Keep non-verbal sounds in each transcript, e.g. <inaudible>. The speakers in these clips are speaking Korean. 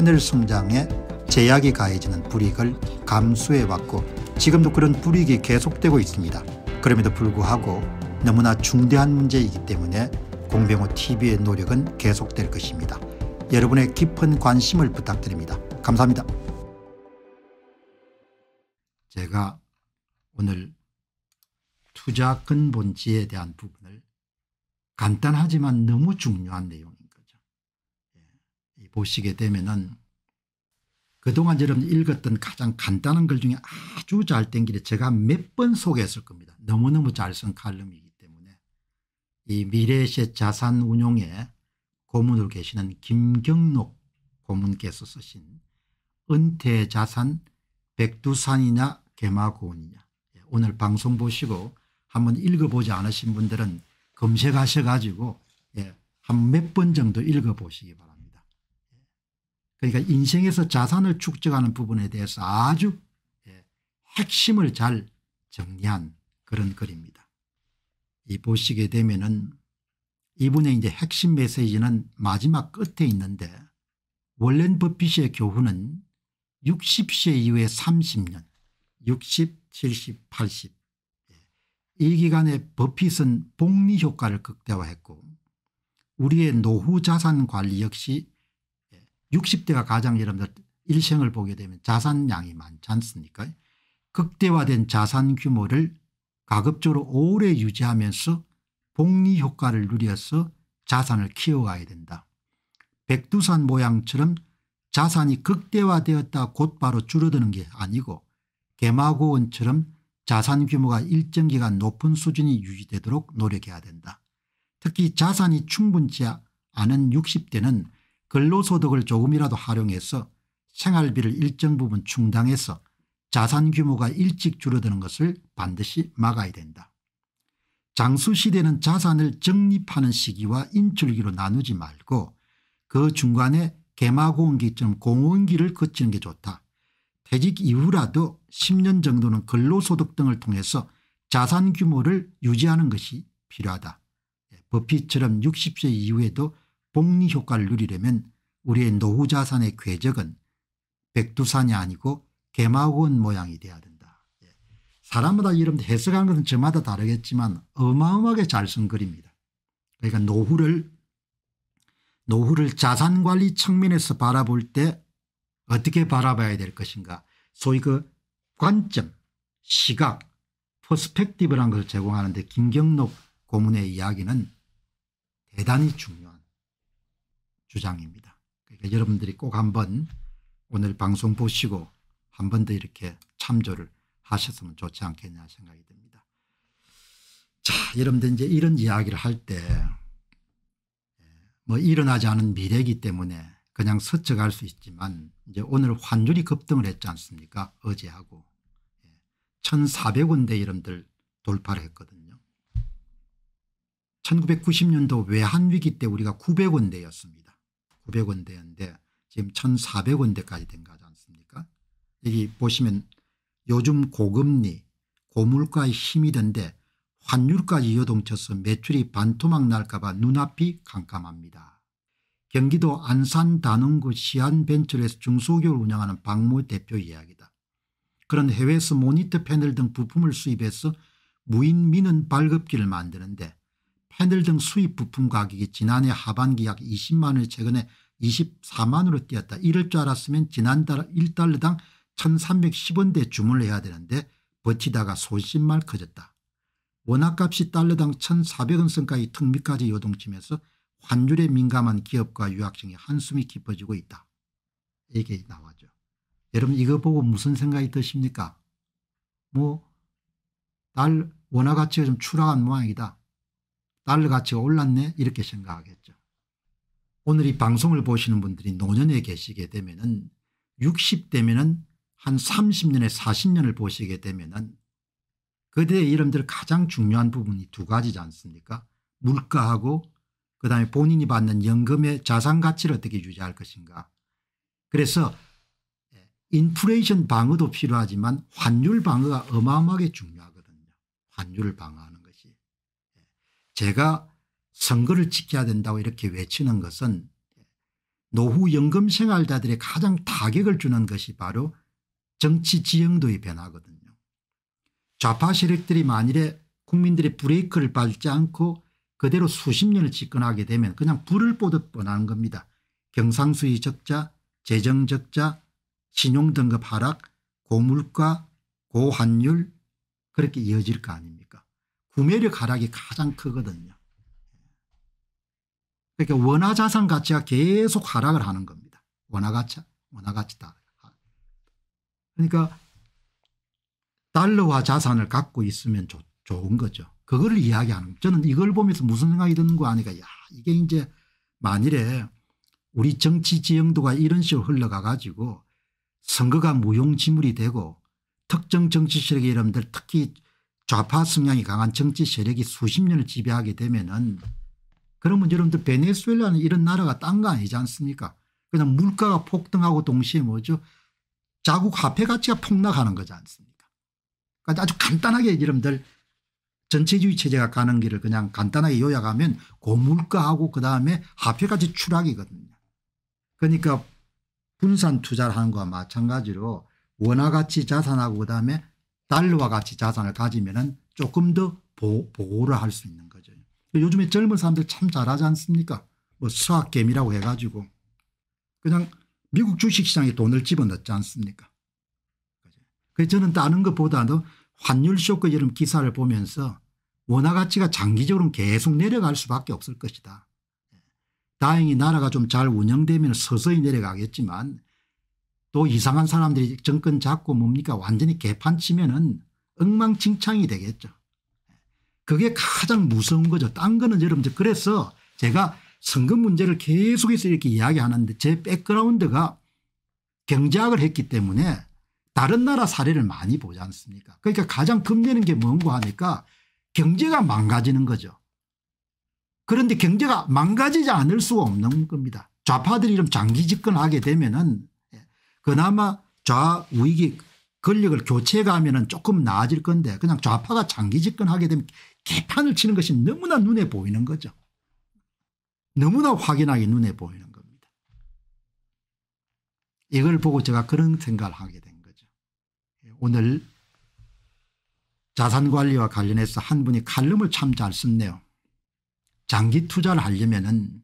하늘 성장에 제약이 가해지는 불이익을 감수해왔고 지금도 그런 불이익이 계속되고 있습니다. 그럼에도 불구하고 너무나 중대한 문제이기 때문에 공병호 TV의 노력은 계속될 것입니다. 여러분의 깊은 관심을 부탁드립니다. 감사합니다. 제가 오늘 투자 근본지에 대한 부분을 간단하지만 너무 중요한 내용입니다. 보시게 되면은 그동안 여러분 읽었던 가장 간단한 글 중에 아주 잘된길는 제가 몇 번 소개했을 겁니다. 너무너무 잘 쓴 칼럼이기 때문에 이미래의 자산 운용에 고문으로 계시는 김경록 고문께서 쓰신 은퇴 자산 백두산이냐 개마고운이냐 예, 오늘 방송 보시고 한번 읽어보지 않으신 분들은 검색하셔가지고 예, 한 몇 번 정도 읽어보시기 바랍니다. 그러니까 인생에서 자산을 축적하는 부분에 대해서 아주 예, 핵심을 잘 정리한 그런 글입니다. 이 보시게 되면은 이분의 이제 핵심 메시지는 마지막 끝에 있는데 월렌 버핏의 교훈은 60세 이후에 30년 60, 70, 80. 이 기간에 버핏은 복리 효과를 극대화했고 우리의 노후 자산 관리 역시 60대가 가장 여러분들 일생을 보게 되면 자산량이 많지 않습니까 극대화된 자산 규모를 가급적으로 오래 유지하면서 복리 효과를 누려서 자산을 키워가야 된다. 백두산 모양처럼 자산이 극대화되었다 곧바로 줄어드는 게 아니고 개마고원처럼 자산 규모가 일정 기간 높은 수준이 유지되도록 노력해야 된다. 특히 자산이 충분치 않은 60대는 근로소득을 조금이라도 활용해서 생활비를 일정 부분 충당해서 자산 규모가 일찍 줄어드는 것을 반드시 막아야 된다. 장수시대는 자산을 적립하는 시기와 인출기로 나누지 말고 그 중간에 개마공기처럼 공원기를 거치는 게 좋다. 퇴직 이후라도 10년 정도는 근로소득 등을 통해서 자산 규모를 유지하는 것이 필요하다. 예, 버핏처럼 60세 이후에도 복리 효과를 누리려면 우리의 노후자산의 궤적은 백두산이 아니고 개마고원 모양이 돼야 된다. 예. 사람마다 이름 해석한 것은 저마다 다르겠지만 어마어마하게 잘쓴 글입니다. 그러니까 노후를 노후를 자산관리 측면에서 바라볼 때 어떻게 바라봐야 될 것인가 소위 그 관점 시각 퍼스펙티브라는 것을 제공하는데 김경록 고문의 이야기는 대단히 중요합니다. 주장입니다. 그러니까 여러분들이 꼭 한번 오늘 방송 보시고 한 번 더 이렇게 참조를 하셨으면 좋지 않겠냐 생각이 듭니다. 자, 여러분들 이제 이런 이야기를 할 때뭐 예, 일어나지 않은 미래이기 때문에 그냥 서쳐갈수 있지만 이제 오늘 환율이 급등을 했지 않습니까? 어제하고 1400원대 예, 여러분들 돌파를 했거든요. 1990년도 외환위기 때 우리가 900원대였습니다. 9 0 0원대는데 지금 1,400원대까지 된 거지 않습니까? 여기 보시면 요즘 고금리, 고물가의 힘이던데 환율까지 요동쳐서 매출이 반토막 날까봐 눈앞이 캄캄합니다. 경기도 안산 단원구 시안벤처에서 중소기업을 운영하는 박모 대표 이야기다. 그런 해외에서 모니터 패널 등 부품을 수입해서 무인 미는 발급기를 만드는데 패널 등 수입 부품 가격이 지난해 하반기 약 20만 원을 최근에 24만으로 뛰었다. 이럴 줄 알았으면 지난달 1달러당 1310원대 주문을 해야 되는데 버티다가 소신말 커졌다. 원화값이 달러당 1400원 선까지 특미까지 요동치면서 환율에 민감한 기업과 유학생의 한숨이 깊어지고 있다. 이게 나와죠. 여러분 이거 보고 무슨 생각이 드십니까? 뭐 달 원화 가치가 좀 추락한 모양이다. 달러 가치가 올랐네 이렇게 생각하겠죠. 오늘 이 방송을 보시는 분들이 노년에 계시게 되면 은 60대면 은한 30년에 40년을 보시게 되면 은 그대의 이름들 가장 중요한 부분이 두 가지지 않습니까 물가하고 그다음에 본인이 받는 연금의 자산가치를 어떻게 유지할 것인가 그래서 인플레이션 방어도 필요하지만 환율 방어가 어마어마하게 중요하거든요. 환율 방어. 제가 선거를 지켜야 된다고 이렇게 외치는 것은 노후연금 생활자들의 가장 타격을 주는 것이 바로 정치 지형도의 변화거든요. 좌파 세력들이 만일에 국민들의 브레이크를 밟지 않고 그대로 수십 년을 집권하게 되면 그냥 불을 보듯 뻔한 겁니다. 경상수의 적자, 재정 적자, 신용등급 하락, 고물가, 고환율 그렇게 이어질 거 아닙니까 구매력 하락이 가장 크거든요. 그러니까 원화 자산 가치가 계속 하락을 하는 겁니다. 원화 가치, 원화 가치다. 그러니까 달러화 자산을 갖고 있으면 좋, 좋은 거죠. 그걸 이야기하는 저는 이걸 보면서 무슨 생각이 드는 거 아니까 야 이게 이제 만일에 우리 정치 지형도가 이런 식으로 흘러가 가지고 선거가 무용지물이 되고 특정 정치 세력의 여러분들 특히 좌파 성향이 강한 정치 세력이 수십 년을 지배하게 되면은 그러면 여러분들 베네수엘라는 이런 나라가 딴 거 아니지 않습니까? 그냥 물가가 폭등하고 동시에 뭐죠? 자국 화폐 가치가 폭락하는 거지 않습니까? 그러니까 아주 간단하게 여러분들 전체주의 체제가 가는 길을 그냥 간단하게 요약하면 고물가하고 그다음에 화폐 가치 추락이거든요. 그러니까 분산 투자를 하는 거와 마찬가지로 원화 가치 자산하고 그다음에 달러와 같이 자산을 가지면은 조금 더 보호, 보호를 할 수 있는 거죠. 요즘에 젊은 사람들 참 잘하지 않습니까? 뭐 수학겜이라고 해가지고 그냥 미국 주식시장에 돈을 집어넣지 않습니까? 그래서 저는 다른 것보다도 환율 쇼크 이런 기사를 보면서 원화 가치가 장기적으로 계속 내려갈 수밖에 없을 것이다. 예. 다행히 나라가 좀 잘 운영되면 서서히 내려가겠지만 또 이상한 사람들이 정권 잡고 뭡니까 완전히 개판 치면은 엉망진창이 되겠죠. 그게 가장 무서운 거죠. 딴 거는 여러분 들 그래서 제가 선거 문제를 계속해서 이렇게 이야기하는데 제 백그라운드가 경제학을 했기 때문에 다른 나라 사례를 많이 보지 않습니까 그러니까 가장 겁내는 게 뭔고 하니까 경제가 망가지는 거죠. 그런데 경제가 망가지지 않을 수가 없는 겁니다. 좌파들이 좀 장기 집권하게 되면 은 그나마 좌우익이 권력을 교체가면 조금 나아질 건데 그냥 좌파가 장기 집권하게 되면 개판을 치는 것이 너무나 눈에 보이는 거죠. 너무나 확연하게 눈에 보이는 겁니다. 이걸 보고 제가 그런 생각을 하게 된 거죠. 오늘 자산관리와 관련해서 한 분이 칼럼을 참 잘 썼네요. 장기 투자를 하려면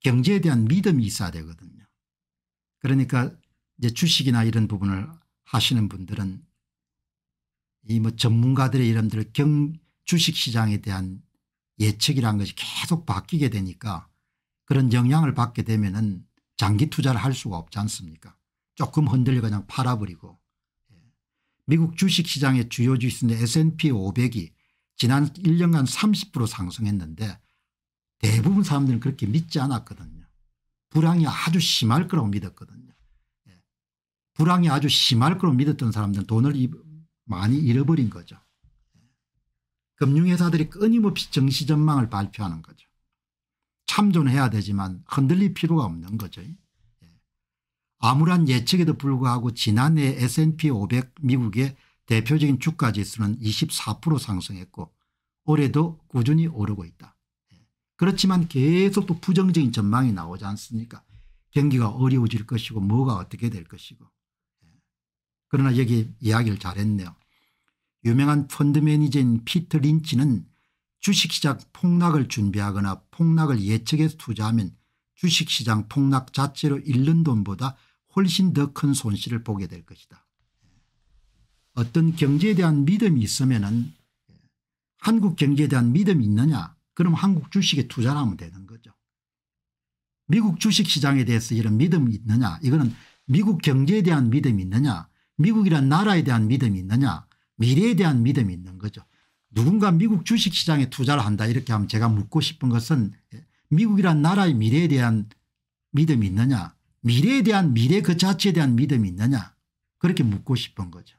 경제에 대한 믿음이 있어야 되거든요. 그러니까 이제 주식이나 이런 부분을 하시는 분들은 이 뭐 전문가들의 이름들 경 주식시장에 대한 예측이라는 것이 계속 바뀌게 되니까 그런 영향을 받게 되면은 장기 투자를 할 수가 없지 않습니까 조금 흔들려 그냥 팔아버리고 예. 미국 주식시장의 주요 지수인 S&P 500이 지난 1년간 30% 상승했는데 대부분 사람들은 그렇게 믿지 않았거든요. 불황이 아주 심할 거라고 믿었거든요. 불황이 아주 심할 걸로 믿었던 사람들은 돈을 많이 잃어버린 거죠. 금융회사들이 끊임없이 정시전망을 발표하는 거죠. 참존해야 되지만 흔들릴 필요가 없는 거죠. 아무런 예. 예측에도 불구하고 지난해 S&P 500 미국의 대표적인 주가지수는 24% 상승했고 올해도 꾸준히 오르고 있다. 예. 그렇지만 계속 또 부정적인 전망이 나오지 않습니까 경기가 어려워질 것이고 뭐가 어떻게 될 것이고 그러나 여기 이야기를 잘했네요. 유명한 펀드 매니저인 피트 린치는 주식시장 폭락을 준비하거나 폭락을 예측해서 투자하면 주식시장 폭락 자체로 잃는 돈보다 훨씬 더 큰 손실을 보게 될 것이다. 어떤 경제에 대한 믿음이 있으면 은 한국 경제에 대한 믿음이 있느냐 그럼 한국 주식에 투자를 하면 되는 거죠. 미국 주식시장에 대해서 이런 믿음이 있느냐 이거는 미국 경제에 대한 믿음이 있느냐 미국이란 나라에 대한 믿음이 있느냐 미래에 대한 믿음이 있는 거죠. 누군가 미국 주식시장에 투자를 한다 이렇게 하면 제가 묻고 싶은 것은 예, 미국이란 나라의 미래에 대한 믿음이 있느냐 미래에 대한 미래 그 자체에 대한 믿음이 있느냐 그렇게 묻고 싶은 거죠.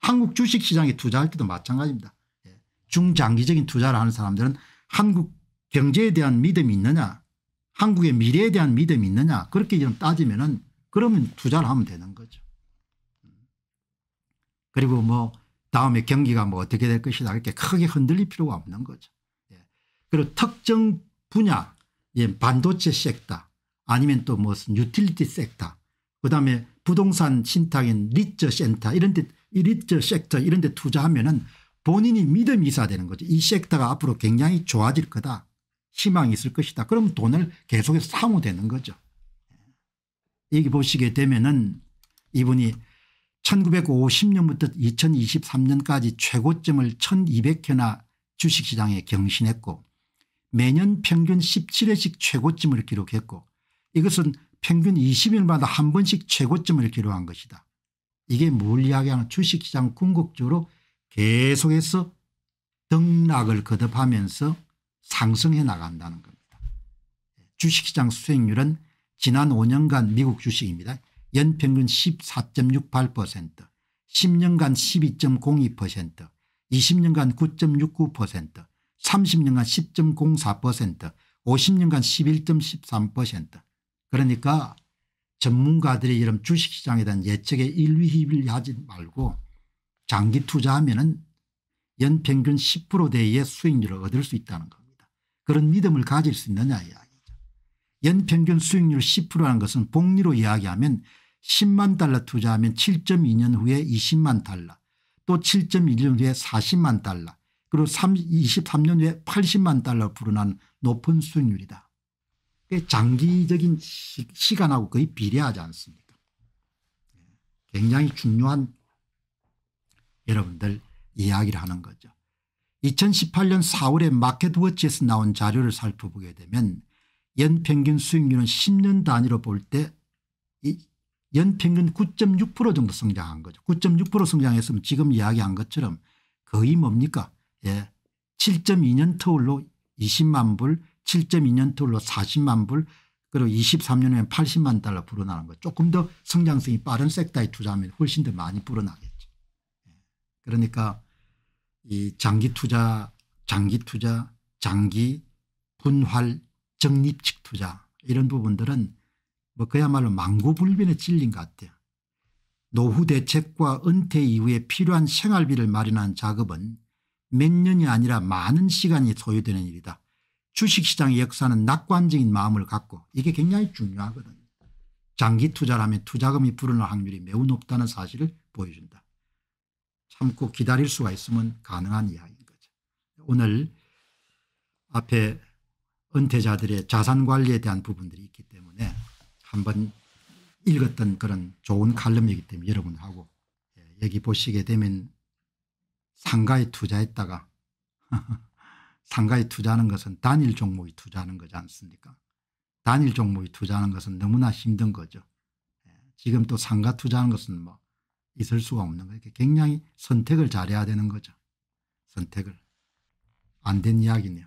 한국 주식시장에 투자할 때도 마찬가지입니다. 예, 중장기적인 투자를 하는 사람들은 한국 경제에 대한 믿음이 있느냐 한국의 미래에 대한 믿음이 있느냐 그렇게 좀 따지면 은 그러면 투자를 하면 되는 거죠. 그리고 뭐 다음에 경기가 뭐 어떻게 될 것이다 이렇게 크게 흔들릴 필요가 없는 거죠. 예. 그리고 특정 분야 예, 반도체 섹터 아니면 또 무슨 뭐 유틸리티 섹터 그다음에 부동산 신탁인 리처 센터 이런 데 리처 섹터 이런 데 투자하면은 본인이 믿음이 있어야 되는 거죠. 이 섹터가 앞으로 굉장히 좋아질 거다. 희망이 있을 것이다. 그럼 돈을 계속해서 사모되는 거죠. 예. 여기 보시게 되면은 이분이 1950년부터 2023년까지 최고점을 1200회나 주식시장에 경신했고 매년 평균 17회씩 최고점을 기록했고 이것은 평균 20일마다 한 번씩 최고점을 기록한 것이다. 이게 뭘 이야기하는 주식시장 궁극적으로 계속해서 등락을 거듭하면서 상승해 나간다는 겁니다. 주식시장 수익률은 지난 5년간 미국 주식입니다. 연평균 14.68% 10년간 12.02% 20년간 9.69% 30년간 10.04% 50년간 11.13% 그러니까 전문가들이 이런 주식시장에 대한 예측에 일위일비하지 말고 장기 투자하면 은 연평균 10%대의 수익률을 얻을 수 있다는 겁니다. 그런 믿음을 가질 수 있느냐 이야기죠. 연평균 수익률 10%라는 것은 복리로 이야기하면 10만 달러 투자하면 7.2년 후에 20만 달러 또 7.1년 후에 40만 달러 그리고 3, 23년 후에 80만 달러 불어난 높은 수익률이다. 장기적인 시, 간하고 거의 비례하지 않습니까 예, 굉장히 중요한 여러분들 이야기를 하는 거죠. 2018년 4월에 마켓워치에서 나온 자료를 살펴보게 되면 연평균 수익률은 10년 단위로 볼때 연평균 9.6% 정도 성장한 거죠. 9.6% 성장했으면 지금 이야기한 것처럼 거의 뭡니까 예. 7.2년 터울로 20만 불 7.2년 터울로 40만 불 그리고 23년 에엔 80만 달러 불어나는 거 조금 더 성장성이 빠른 섹터에 투자하면 훨씬 더 많이 불어나겠죠. 예, 그러니까 이 장기 투자 장기 투자 장기 분할 적립식 투자 이런 부분들은 뭐 그야말로 망고불변에 찔린 것 같아요. 노후 대책과 은퇴 이후에 필요한 생활비를 마련한 작업은 몇 년이 아니라 많은 시간이 소요되는 일이다. 주식시장 역사는 낙관적인 마음을 갖고 이게 굉장히 중요하거든 장기 투자라면 투자금이 불어날 확률이 매우 높다는 사실을 보여준다. 참고 기다릴 수가 있으면 가능한 이야기인 거죠. 오늘 앞에 은퇴자들의 자산관리에 대한 부분들이 있기 때문에 한번 읽었던 그런 좋은 칼럼이기 때문에 여러분하고 예, 여기 보시게 되면 상가에 투자했다가 <laughs> 상가에 투자하는 것은 단일 종목에 투자하는 거지 않습니까 단일 종목에 투자하는 것은 너무나 힘든 거죠. 예, 지금 또 상가 투자하는 것은 뭐 있을 수가 없는 거예요. 굉장히 선택을 잘해야 되는 거죠. 선택을. 안 된 이야기네요.